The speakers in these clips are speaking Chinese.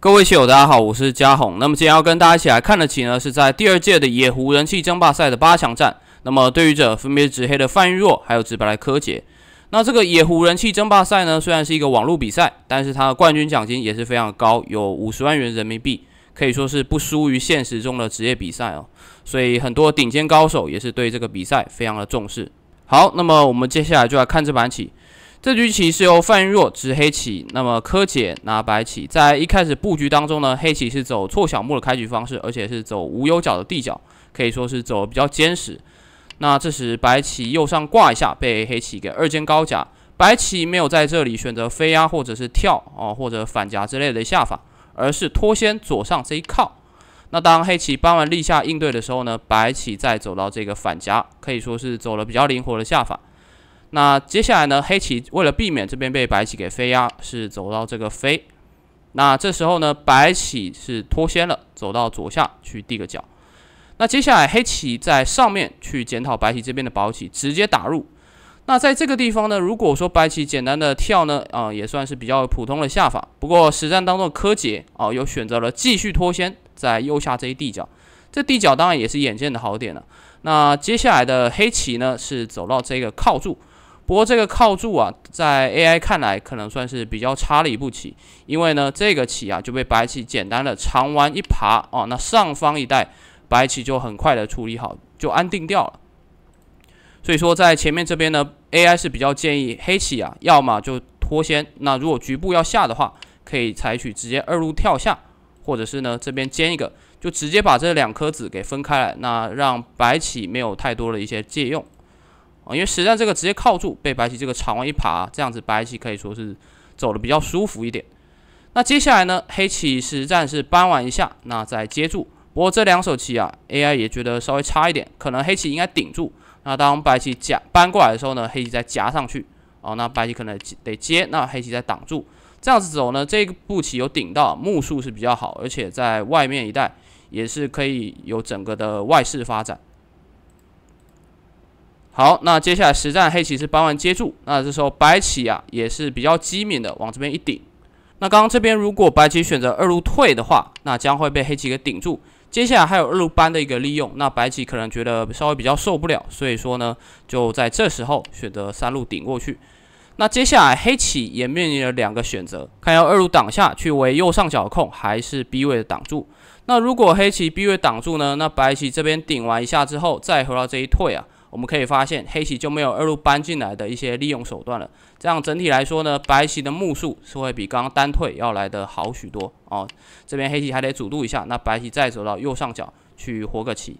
各位棋友，大家好，我是嘉宏。那么今天要跟大家一起来看的棋呢，是在第二届的野狐人气争霸赛的八强战。那么对于者分别是紫黑的范玉若，还有紫白的柯洁。那这个野狐人气争霸赛呢，虽然是一个网络比赛，但是它的冠军奖金也是非常高，有五十万元人民币，可以说是不输于现实中的职业比赛哦。所以很多顶尖高手也是对这个比赛非常的重视。好，那么我们接下来就来看这盘棋。这局棋是由范若执黑棋，那么柯洁拿白棋。在一开始布局当中呢，黑棋是走错小目的开局方式，而且是走无忧角的地角，可以说是走比较坚实。那这时白棋右上挂一下，被黑棋给二间高夹。白棋没有在这里选择飞压或者是跳啊，或者反夹之类的下法，而是脱先左上这一靠。那当黑棋搬完立下应对的时候呢，白棋再走到这个反夹，可以说是走了比较灵活的下法。那接下来呢？黑棋为了避免这边被白棋给飞压，是走到这个飞。那这时候呢，白棋是脱先了，走到左下去递个角。那接下来黑棋在上面去检讨白棋这边的薄气，直接打入。那在这个地方呢，如果说白棋简单的跳呢，啊，也算是比较普通的下法。不过实战当中柯洁啊，又选择了继续脱先，在右下这一地角。这地角当然也是眼见的好点了。那接下来的黑棋呢，是走到这个靠住。不过这个靠住啊，在 AI 看来可能算是比较差的一步棋，因为呢这个棋啊就被白棋简单的长弯一爬啊，那上方一带白棋就很快的处理好，就安定掉了。所以说在前面这边呢，AI 是比较建议黑棋啊，要么就脱先，那如果局部要下的话，可以采取直接二路跳下，或者是呢这边尖一个，就直接把这两颗子给分开来，那让白棋没有太多的一些借用。啊，因为实战这个直接靠住，被白棋这个长完一爬，这样子白棋可以说是走的比较舒服一点。那接下来呢，黑棋实战是扳完一下，那再接住。不过这两手棋啊，AI 也觉得稍微差一点，可能黑棋应该顶住。那当白棋夹搬过来的时候呢，黑棋再夹上去，哦，那白棋可能得接，那黑棋再挡住。这样子走呢，这个步棋有顶到目数是比较好，而且在外面一带也是可以有整个的外势发展。好，那接下来实战黑棋是搬完接住，那这时候白棋啊也是比较机敏的往这边一顶。那刚刚这边如果白棋选择二路退的话，那将会被黑棋给顶住。接下来还有二路搬的一个利用，那白棋可能觉得稍微比较受不了，所以说呢，就在这时候选择三路顶过去。那接下来黑棋也面临了两个选择，看要二路挡下去为右上角控，还是 B 位挡住？那如果黑棋 B 位挡住呢，那白棋这边顶完一下之后再回到这一退啊。我们可以发现，黑棋就没有二路搬进来的一些利用手段了。这样整体来说呢，白棋的目数是会比刚刚单退要来的好许多哦。这边黑棋还得主渡一下，那白棋再走到右上角去活个棋。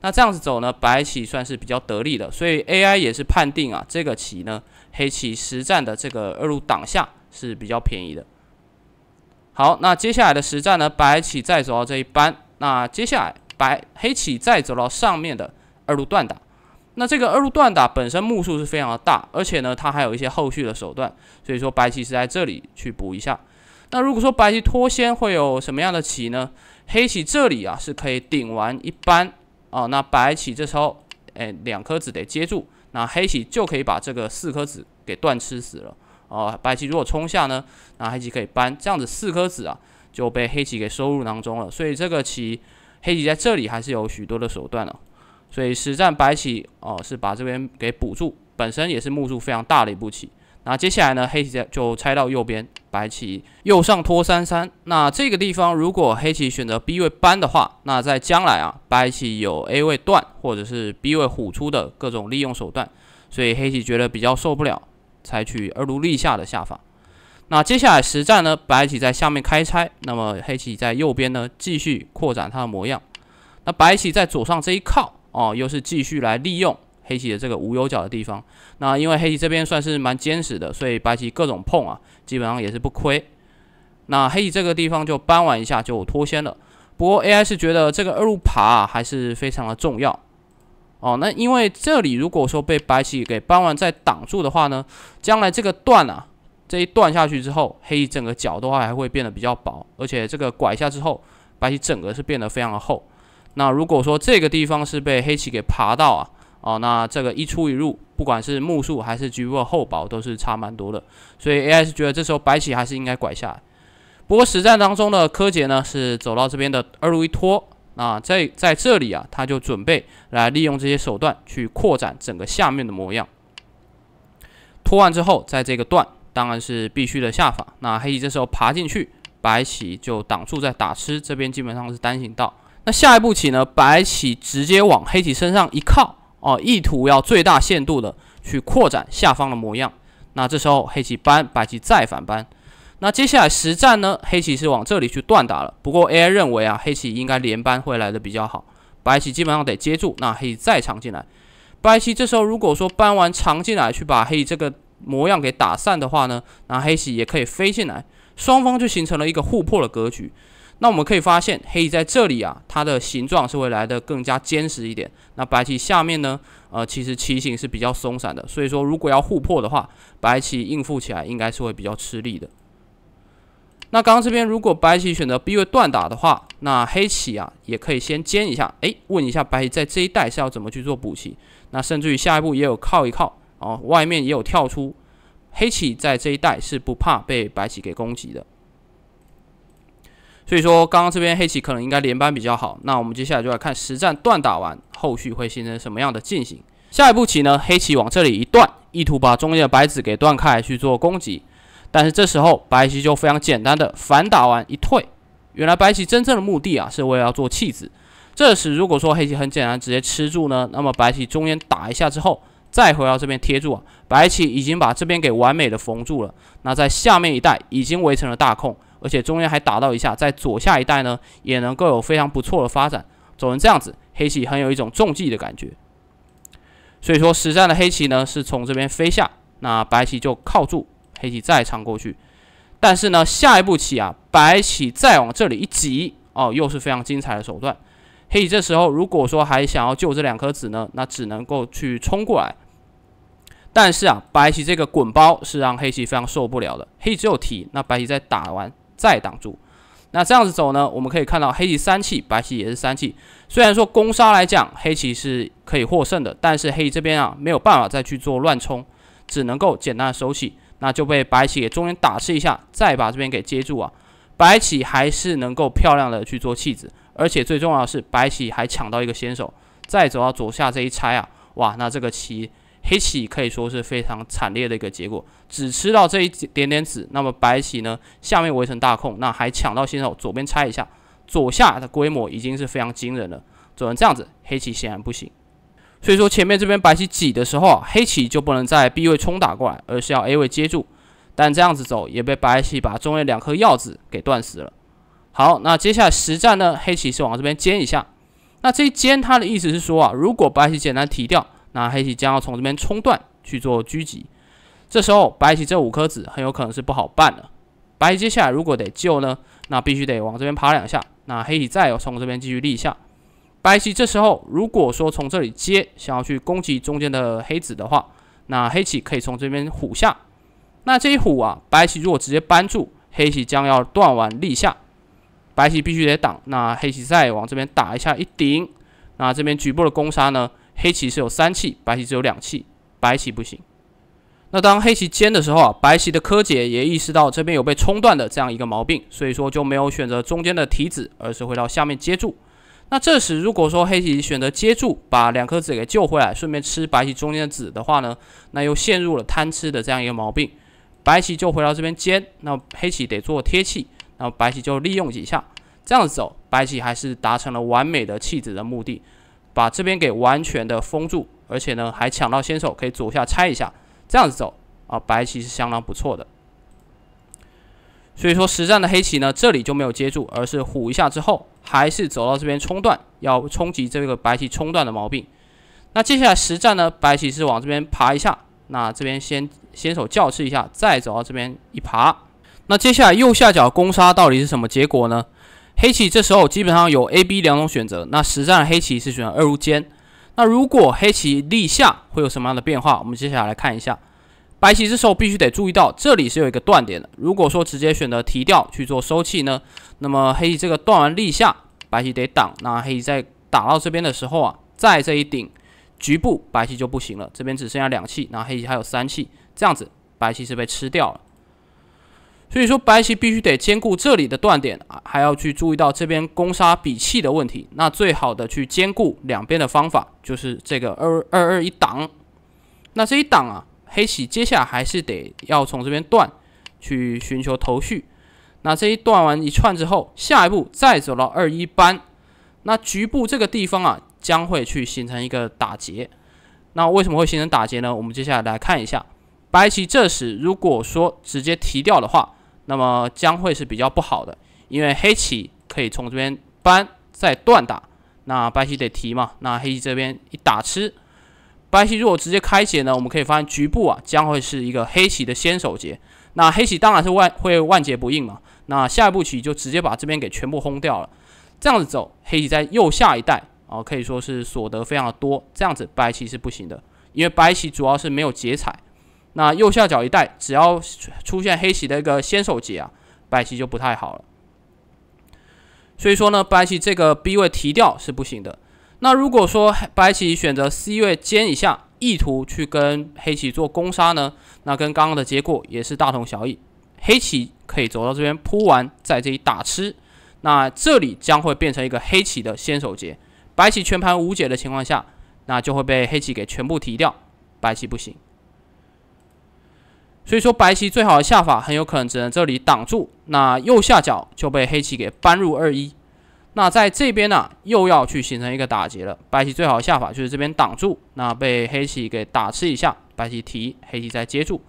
那这样子走呢，白棋算是比较得力的。所以 AI 也是判定啊，这个棋呢，黑棋实战的这个二路挡下是比较便宜的。好，那接下来的实战呢，白棋再走到这一扳，那接下来白黑棋再走到上面的二路断挡。那这个二路断打本身目数是非常的大，而且呢，它还有一些后续的手段，所以说白棋是在这里去补一下。那如果说白棋脱先会有什么样的棋呢？黑棋这里啊是可以顶完一扳啊，那白棋这时候哎两颗子得接住，那黑棋就可以把这个四颗子给断吃死了啊。白棋如果冲下呢，那黑棋可以扳，这样子四颗子啊就被黑棋给收入囊中了。所以这个棋黑棋在这里还是有许多的手段了。所以实战白棋哦是把这边给补住，本身也是目数非常大的一步棋。那接下来呢，黑棋就拆到右边，白棋右上拖三三。那这个地方如果黑棋选择 B 位扳的话，那在将来啊，白棋有 A 位断或者是 B 位虎出的各种利用手段，所以黑棋觉得比较受不了，采取二路立下的下法。那接下来实战呢，白棋在下面开拆，那么黑棋在右边呢继续扩展它的模样。那白棋在左上这一靠。哦，又是继续来利用黑棋的这个无有角的地方。那因为黑棋这边算是蛮坚实的，所以白棋各种碰啊，基本上也是不亏。那黑棋这个地方就搬完一下就脱先了。不过 AI 是觉得这个二路爬还是非常的重要。哦，那因为这里如果说被白棋给搬完再挡住的话呢，将来这个断啊，这一断下去之后，黑棋整个角的话还会变得比较薄，而且这个拐下之后，白棋整个是变得非常的厚。那如果说这个地方是被黑棋给爬到啊，哦，那这个一出一入，不管是目数还是局部的厚薄，都是差蛮多的。所以 AI 是觉得这时候白棋还是应该拐下。来。不过实战当中的柯洁呢，是走到这边的二路一拖，那在在这里啊，他就准备来利用这些手段去扩展整个下面的模样。拖完之后，在这个段当然是必须的下法。那黑棋这时候爬进去，白棋就挡住在打吃，这边基本上是单行道。那下一步棋呢？白棋直接往黑棋身上一靠，哦，意图要最大限度的去扩展下方的模样。那这时候黑棋搬，白棋再反搬。那接下来实战呢？黑棋是往这里去断打了。不过 AI 认为啊，黑棋应该连搬会来的比较好，白棋基本上得接住。那黑棋再长进来，白棋这时候如果说搬完长进来去把黑这个模样给打散的话呢，那黑棋也可以飞进来，双方就形成了一个互破的格局。那我们可以发现，黑在这里啊，它的形状是会来的更加坚实一点。那白棋下面呢，呃，其实棋形是比较松散的，所以说如果要互破的话，白棋应付起来应该是会比较吃力的。那刚刚这边如果白棋选择 B 位断打的话，那黑棋啊也可以先尖一下，哎，问一下白棋在这一带是要怎么去做补棋？那甚至于下一步也有靠一靠，哦，外面也有跳出，黑棋在这一带是不怕被白棋给攻击的。所以说，刚刚这边黑棋可能应该连扳比较好。那我们接下来就来看实战断打完后续会形成什么样的进行。下一步棋呢，黑棋往这里一断，意图把中间的白子给断开去做攻击。但是这时候白棋就非常简单的反打完一退。原来白棋真正的目的啊，是为了要做弃子。这时如果说黑棋很简单直接吃住呢，那么白棋中间打一下之后再回到这边贴住啊，白棋已经把这边给完美的缝住了。那在下面一带已经围成了大空。而且中间还打到一下，在左下一带呢，也能够有非常不错的发展，走成这样子，黑棋很有一种中计的感觉。所以说实战的黑棋呢是从这边飞下，那白棋就靠住，黑棋再长过去。但是呢，下一步棋啊，白棋再往这里一挤，哦，又是非常精彩的手段。黑棋这时候如果说还想要救这两颗子呢，那只能够去冲过来。但是啊，白棋这个滚包是让黑棋非常受不了的，黑棋只有提，那白棋再打完。再挡住，那这样子走呢？我们可以看到黑棋三气，白棋也是三气。虽然说攻杀来讲，黑棋是可以获胜的，但是黑这边啊没有办法再去做乱冲，只能够简单的收气，那就被白棋给中间打吃一下，再把这边给接住啊。白棋还是能够漂亮的去做弃子，而且最重要的是白棋还抢到一个先手，再走到左下这一拆啊，哇，那这个棋。黑棋可以说是非常惨烈的一个结果，只吃到这一点点子。那么白棋呢，下面围成大空，那还抢到先手，左边拆一下，左下的规模已经是非常惊人了。走成这样子，黑棋显然不行。所以说前面这边白棋挤的时候啊，黑棋就不能在 B 位冲打过来，而是要 A 位接住。但这样子走也被白棋把中位两颗药子给断死了。好，那接下来实战呢，黑棋是往这边尖一下。那这一尖它的意思是说啊，如果白棋简单提掉。那黑棋将要从这边冲断去做狙击，这时候白棋这五颗子很有可能是不好办了。白棋接下来如果得救呢，那必须得往这边爬两下。那黑棋再从这边继续立下，白棋这时候如果说从这里接想要去攻击中间的黑子的话，那黑棋可以从这边虎下。那这一虎啊，白棋如果直接扳住，黑棋将要断完立下，白棋必须得挡。那黑棋再往这边打一下一顶，那这边局部的攻杀呢？黑棋是有三气，白棋只有两气，白棋不行。那当黑棋尖的时候啊，白棋的柯姐也意识到这边有被冲断的这样一个毛病，所以说就没有选择中间的提子，而是回到下面接住。那这时如果说黑棋选择接住，把两颗子给救回来，顺便吃白棋中间的子的话呢，那又陷入了贪吃的这样一个毛病。白棋就回到这边尖，那黑棋得做贴气，那白棋就利用几下，这样走，白棋还是达成了完美的弃子的目的。把这边给完全的封住，而且呢还抢到先手，可以左下拆一下，这样子走啊，白棋是相当不错的。所以说实战的黑棋呢，这里就没有接住，而是虎一下之后，还是走到这边冲断，要冲击这个白棋冲断的毛病。那接下来实战呢，白棋是往这边爬一下，那这边先先手叫吃一下，再走到这边一爬。那接下来右下角攻杀到底是什么结果呢？黑棋这时候基本上有 A、B 两种选择，那实战黑棋是选二入尖。那如果黑棋立下会有什么样的变化？我们接下来看一下。白棋这时候必须得注意到，这里是有一个断点的。如果说直接选择提掉去做收气呢，那么黑棋这个断完立下，白棋得挡。那黑棋在打到这边的时候啊，在这一顶局部白棋就不行了，这边只剩下两气，那黑棋还有三气，这样子白棋是被吃掉了。所以说，白棋必须得兼顾这里的断点啊，还要去注意到这边攻杀比气的问题。那最好的去兼顾两边的方法，就是这个二二二一挡。那这一挡啊，黑棋接下来还是得要从这边断，去寻求头绪。那这一断完一串之后，下一步再走到二一扳，那局部这个地方啊，将会去形成一个打劫。那为什么会形成打劫呢？我们接下来来看一下，白棋这时如果说直接提掉的话。那么将会是比较不好的，因为黑棋可以从这边搬再断打，那白棋得提嘛，那黑棋这边一打吃，白棋如果直接开劫呢，我们可以发现局部啊将会是一个黑棋的先手劫，那黑棋当然是万会万劫不硬嘛，那下一步棋就直接把这边给全部轰掉了，这样子走黑棋在右下一带啊可以说是所得非常的多，这样子白棋是不行的，因为白棋主要是没有劫彩。那右下角一带，只要出现黑棋的一个先手劫啊，白棋就不太好了。所以说呢，白棋这个 B 位提掉是不行的。那如果说白棋选择 C 位尖以下，意图去跟黑棋做攻杀呢，那跟刚刚的结果也是大同小异。黑棋可以走到这边铺完，在这里打吃，那这里将会变成一个黑棋的先手劫。白棋全盘无解的情况下，那就会被黑棋给全部提掉，白棋不行。所以说，白棋最好的下法很有可能只能这里挡住，那右下角就被黑棋给搬入二一。那在这边呢，又要去形成一个打劫了。白棋最好的下法就是这边挡住，那被黑棋给打吃一下，白棋提，黑棋再接住。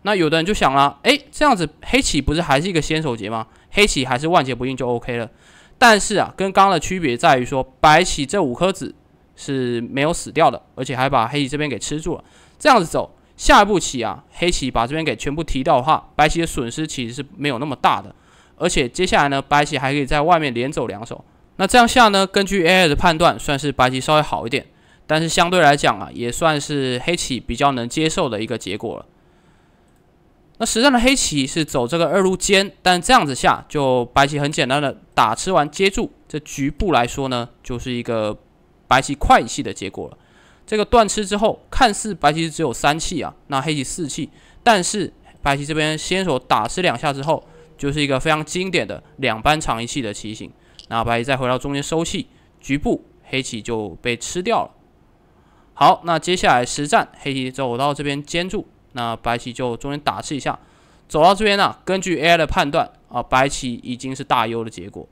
那有的人就想了，哎，这样子黑棋不是还是一个先手劫吗？黑棋还是万劫不应就 OK 了。但是啊，跟刚刚的区别在于说，白棋这五颗子是没有死掉的，而且还把黑棋这边给吃住了。这样子走。下一步棋啊，黑棋把这边给全部提到的话，白棋的损失其实是没有那么大的。而且接下来呢，白棋还可以在外面连走两手。那这样下呢，根据 AI 的判断，算是白棋稍微好一点，但是相对来讲啊，也算是黑棋比较能接受的一个结果了。那实战的黑棋是走这个二路尖，但这样子下，就白棋很简单的打吃完接住，这局部来说呢，就是一个白棋快一些的结果了。这个断吃之后。看似白棋只有三气啊，那黑棋四气，但是白棋这边先手打吃两下之后，就是一个非常经典的两扳长一气的棋形，那白棋再回到中间收气，局部黑棋就被吃掉了。好，那接下来实战，黑棋走到这边尖住，那白棋就中间打吃一下，走到这边呢，根据 AI 的判断啊，白棋已经是大优的结果，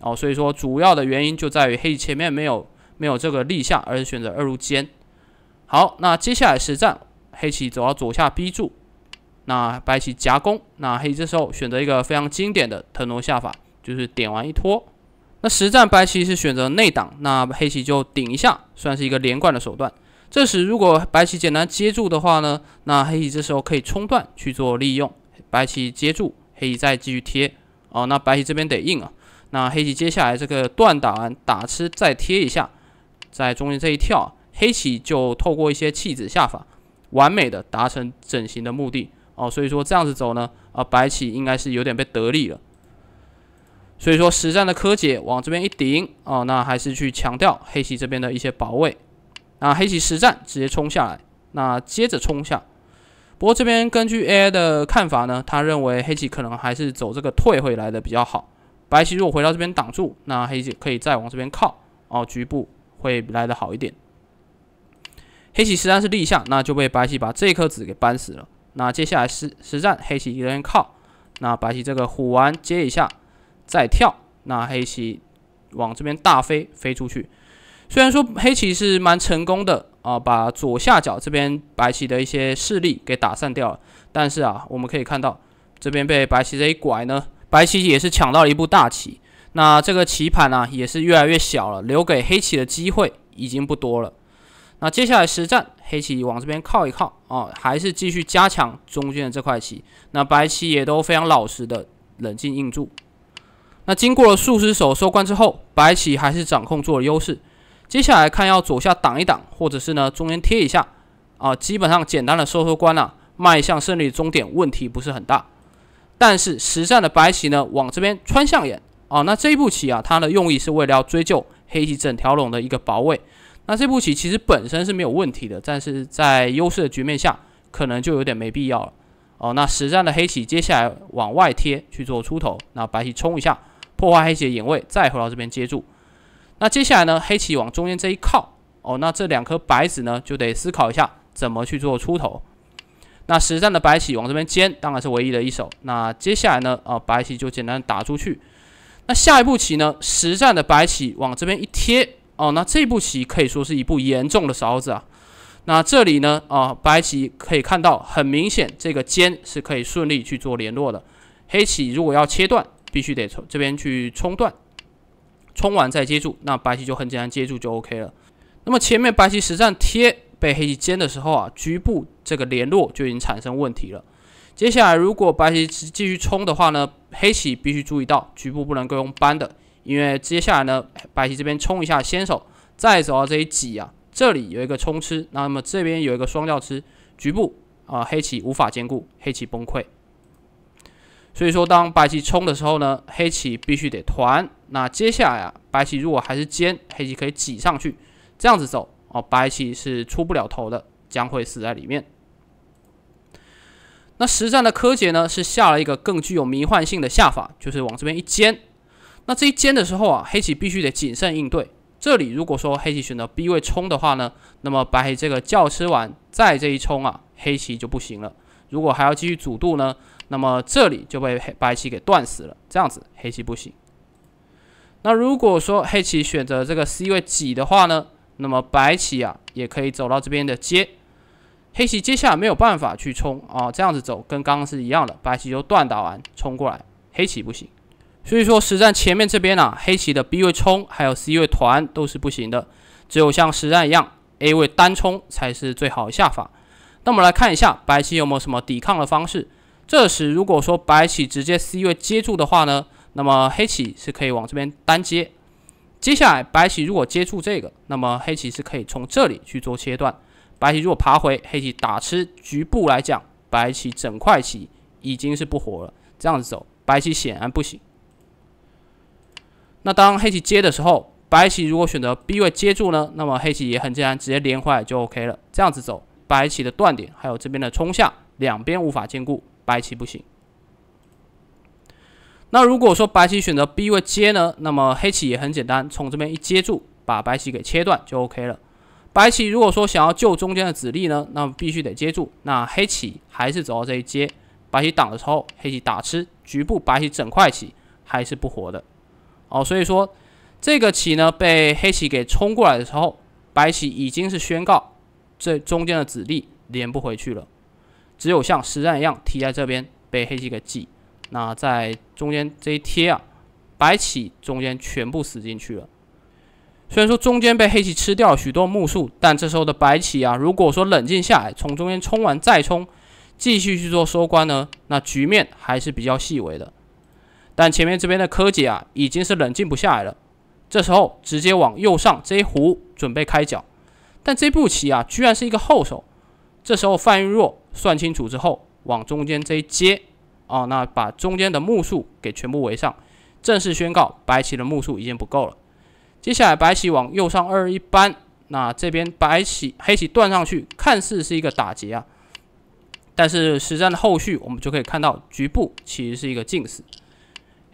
哦，所以说主要的原因就在于黑棋前面没有没有这个立下，而是选择二路尖。好，那接下来实战，黑棋走到左下逼住，那白棋夹攻，那黑棋这时候选择一个非常经典的腾挪下法，就是点完一拖。那实战白棋是选择内挡，那黑棋就顶一下，算是一个连贯的手段。这时如果白棋简单接住的话呢，那黑棋这时候可以冲断去做利用，白棋接住，黑棋再继续贴。哦，那白棋这边得硬啊，那黑棋接下来这个断打完打吃再贴一下，在中间这一跳。黑棋就透过一些弃子下法，完美的达成整形的目的哦，所以说这样子走呢，啊白棋应该是有点被得利了，所以说实战的柯洁往这边一顶哦，那还是去强调黑棋这边的一些保卫，那黑棋实战直接冲下来，那接着冲下，不过这边根据 AI 的看法呢，他认为黑棋可能还是走这个退回来的比较好，白棋如果回到这边挡住，那黑棋可以再往这边靠哦，局部会来的好一点。黑棋实战是立象，那就被白棋把这颗子给扳死了。那接下来实实战，黑棋一个人靠，那白棋这个虎丸接一下，再跳，那黑棋往这边大飞飞出去。虽然说黑棋是蛮成功的啊，把左下角这边白棋的一些势力给打散掉了，但是啊，我们可以看到这边被白棋这一拐呢，白棋也是抢到了一步大棋。那这个棋盘呢，也是越来越小了，留给黑棋的机会已经不多了。那接下来实战，黑棋往这边靠一靠啊，还是继续加强中间的这块棋。那白棋也都非常老实的冷静应住。那经过了数十手收官之后，白棋还是掌控住了优势。接下来看要左下挡一挡，或者是呢中间贴一下啊，基本上简单的收收官了，迈向胜利终点问题不是很大。但是实战的白棋呢，往这边穿象眼啊，那这一步棋啊，它的用意是为了要追究黑棋整条龙的一个薄卫。那这步棋其实本身是没有问题的，但是在优势的局面下，可能就有点没必要了。哦，那实战的黑棋接下来往外贴去做出头，那白棋冲一下破坏黑棋的眼位，再回到这边接住。那接下来呢，黑棋往中间这一靠，哦，那这两颗白子呢就得思考一下怎么去做出头。那实战的白棋往这边尖当然是唯一的一手。那接下来呢，啊，白棋就简单打出去。那下一步棋呢，实战的白棋往这边一贴。哦，那这步棋可以说是一步严重的勺子啊。那这里呢，啊，白棋可以看到，很明显这个尖是可以顺利去做联络的。黑棋如果要切断，必须得从这边去冲断，冲完再接住，那白棋就很简单接住就 OK 了。那么前面白棋实战贴被黑棋尖的时候啊，局部这个联络就已经产生问题了。接下来如果白棋继续冲的话呢，黑棋必须注意到局部不能够用扳的。因为接下来呢，白棋这边冲一下先手，再走到这里挤啊，这里有一个冲吃，那么这边有一个双吊吃，局部啊黑棋无法兼顾，黑棋崩溃。所以说当白棋冲的时候呢，黑棋必须得团。那接下来啊，白棋如果还是尖，黑棋可以挤上去，这样子走哦，白棋是出不了头的，将会死在里面。那实战的柯洁呢，是下了一个更具有迷幻性的下法，就是往这边一尖。那这一尖的时候啊，黑棋必须得谨慎应对。这里如果说黑棋选择 B 位冲的话呢，那么白黑这个叫吃完再这一冲啊，黑棋就不行了。如果还要继续阻渡呢，那么这里就被黑白棋给断死了，这样子黑棋不行。那如果说黑棋选择这个 C 位挤的话呢，那么白棋啊也可以走到这边的接，黑棋接下来没有办法去冲啊，这样子走跟刚刚是一样的，白棋就断打完冲过来，黑棋不行。所以说实战前面这边呢，黑棋的 B 位冲还有 C 位团都是不行的，只有像实战一样 A 位单冲才是最好下法。那我们来看一下白棋有没有什么抵抗的方式。这时如果说白棋直接 C 位接住的话呢，那么黑棋是可以往这边单接。接下来白棋如果接住这个，那么黑棋是可以从这里去做切断。白棋如果爬回，黑棋打吃，局部来讲，白棋整块棋已经是不活了。这样子走，白棋显然不行。那当黑棋接的时候，白棋如果选择 B 位接住呢，那么黑棋也很简单，直接连回来就 OK 了。这样子走，白棋的断点还有这边的冲下，两边无法兼顾，白棋不行。那如果说白棋选择 B 位接呢，那么黑棋也很简单，从这边一接住，把白棋给切断就 OK 了。白棋如果说想要救中间的子力呢，那么必须得接住。那黑棋还是走到这一接，白棋挡的时候，黑棋打吃，局部白棋整块棋还是不活的。哦，所以说这个棋呢，被黑棋给冲过来的时候，白棋已经是宣告这中间的子力连不回去了，只有像实战一样提在这边被黑棋给挤。那在中间这一贴啊，白棋中间全部死进去了。虽然说中间被黑棋吃掉许多目数，但这时候的白棋啊，如果说冷静下来，从中间冲完再冲，继续去做收官呢，那局面还是比较细微的。但前面这边的柯姐啊，已经是冷静不下来了。这时候直接往右上这一弧准备开角，但这步棋啊，居然是一个后手。这时候范玉若算清楚之后，往中间这一接啊，那把中间的目数给全部围上，正式宣告白棋的目数已经不够了。接下来白棋往右上二一搬，那这边白棋黑棋断上去，看似是一个打劫啊，但是实战的后续我们就可以看到，局部其实是一个近死。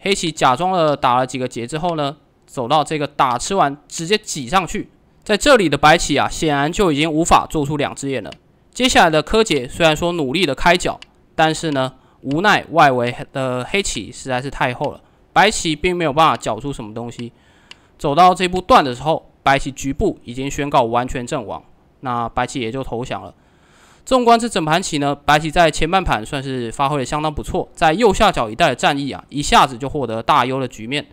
黑棋假装了打了几个劫之后呢，走到这个打吃完，直接挤上去，在这里的白棋啊，显然就已经无法做出两只眼了。接下来的柯洁虽然说努力的开角，但是呢，无奈外围的黑棋实在是太厚了，白棋并没有办法搅出什么东西。走到这步断的时候，白棋局部已经宣告完全阵亡，那白棋也就投降了。纵观这整盘棋呢，白棋在前半盘算是发挥的相当不错，在右下角一带的战役啊，一下子就获得大优的局面。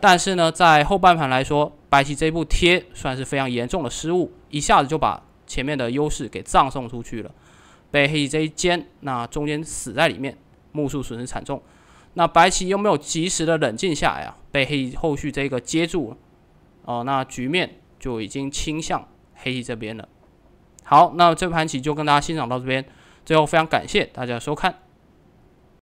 但是呢，在后半盘来说，白棋这步贴算是非常严重的失误，一下子就把前面的优势给葬送出去了。被黑棋这一尖，那中间死在里面，目数损失惨重。那白棋又没有及时的冷静下来啊，被黑后续这个接住，哦，那局面就已经倾向黑棋这边了。好，那这盘棋就跟大家欣赏到这边。最后，非常感谢大家收看。